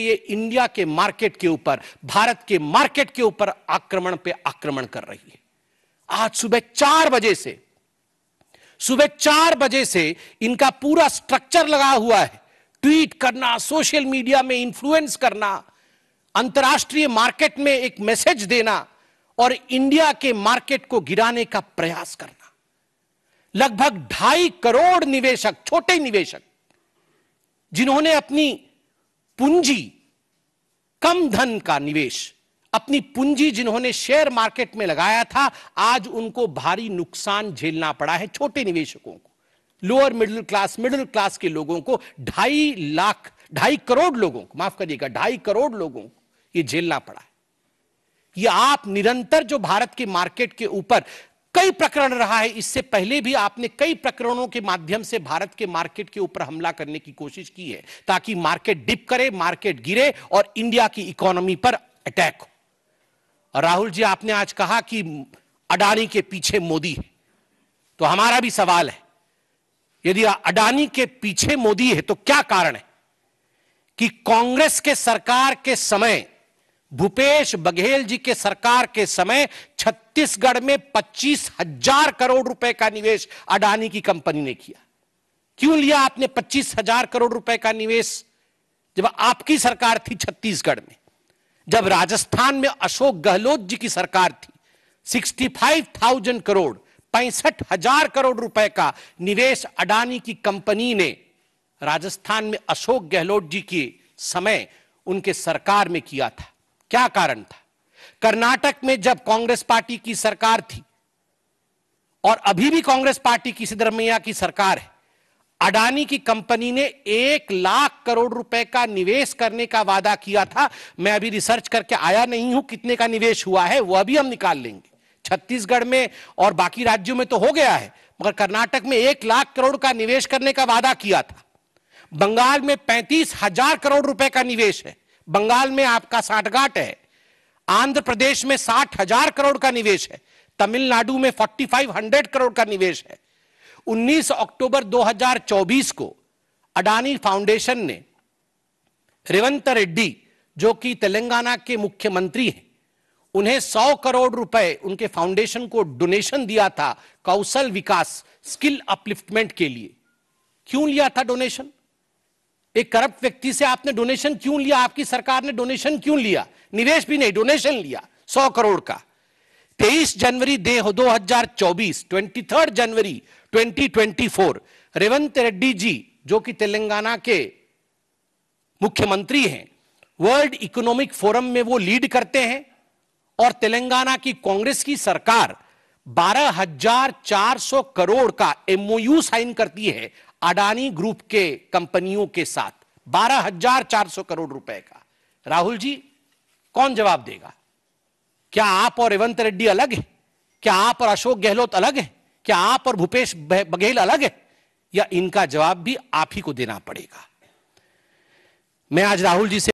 ये इंडिया के मार्केट के ऊपर भारत के मार्केट के ऊपर आक्रमण पे आक्रमण कर रही है आज सुबह चार बजे से सुबह चार बजे से इनका पूरा स्ट्रक्चर लगा हुआ है ट्वीट करना सोशल मीडिया में इन्फ्लुएंस करना अंतर्राष्ट्रीय मार्केट में एक मैसेज देना और इंडिया के मार्केट को गिराने का प्रयास करना लगभग ढाई करोड़ निवेशक छोटे निवेशक जिन्होंने अपनी पूंजी कम धन का निवेश अपनी पूंजी जिन्होंने शेयर मार्केट में लगाया था आज उनको भारी नुकसान झेलना पड़ा है छोटे निवेशकों को lower middle class middle class के लोगों को ढाई लाख ढाई करोड़ लोगों को माफ करिएगा ढाई करोड़ लोगों को यह झेलना पड़ा है ये आप निरंतर जो भारत के मार्केट के ऊपर कई प्रकरण रहा है इससे पहले भी आपने कई प्रकरणों के माध्यम से भारत के मार्केट के ऊपर हमला करने की कोशिश की है ताकि मार्केट डिप करे मार्केट गिरे और इंडिया की इकोनॉमी पर अटैक हो और राहुल जी आपने आज कहा कि अडानी के पीछे मोदी है तो हमारा भी सवाल है यदि अडानी के पीछे मोदी है तो क्या कारण है कि कांग्रेस के सरकार के समय भूपेश बघेल जी के सरकार के समय छत्तीसगढ़ में पच्चीस हजार करोड़ रुपए का निवेश अडानी की कंपनी ने किया क्यों लिया आपने पच्चीस हजार करोड़ रुपए का निवेश जब आपकी सरकार थी छत्तीसगढ़ में जब राजस्थान में अशोक गहलोत जी की सरकार थी सिक्सटी फाइव थाउजेंड करोड़ पैंसठ हजार करोड़ रुपए का निवेश अडानी की कंपनी ने राजस्थान में अशोक गहलोत जी के समय उनके सरकार में किया था क्या कारण था कर्नाटक में जब कांग्रेस पार्टी की सरकार थी और अभी भी कांग्रेस पार्टी की सिद्धरमैया की सरकार है अडानी की कंपनी ने एक लाख करोड़ रुपए का निवेश करने का वादा किया था मैं अभी रिसर्च करके आया नहीं हूं कितने का निवेश हुआ है वह भी हम निकाल लेंगे छत्तीसगढ़ में और बाकी राज्यों में तो हो गया है मगर कर्नाटक में एक लाख करोड़ का निवेश करने का वादा किया था बंगाल में पैंतीस हजार करोड़ रुपए का निवेश है बंगाल में आपका साठगाट है आंध्र प्रदेश में साठ हजार करोड़ का निवेश है तमिलनाडु में फोर्टी फाइव हंड्रेड करोड़ का निवेश है 19 अक्टूबर 2024 को अडानी फाउंडेशन ने रेवंत रेड्डी जो कि तेलंगाना के मुख्यमंत्री हैं उन्हें 100 करोड़ रुपए उनके फाउंडेशन को डोनेशन दिया था कौशल विकास स्किल अपलिफ्टमेंट के लिए क्यों लिया था डोनेशन एक करप्ट व्यक्ति से आपने डोनेशन क्यों लिया आपकी सरकार ने डोनेशन क्यों लिया निवेश भी नहीं डोनेशन लिया सौ करोड़ का तेईस जनवरी दे दो हजार चौबीस twenty third January twenty twenty four Revanth Reddy ji जो कि तेलंगाना के मुख्यमंत्री हैं वर्ल्ड इकोनॉमिक फोरम में वो लीड करते हैं और तेलंगाना की कांग्रेस की सरकार बारह हजार चार सौ करोड़ का एमओयू साइन करती है अडानी ग्रुप के कंपनियों के साथ बारह हजार चार सौ करोड़ रुपए का राहुल जी कौन जवाब देगा क्या आप और रेवंत रेड्डी अलग है क्या आप और अशोक गहलोत अलग है क्या आप और भूपेश बघेल अलग है या इनका जवाब भी आप ही को देना पड़ेगा मैं आज राहुल जी से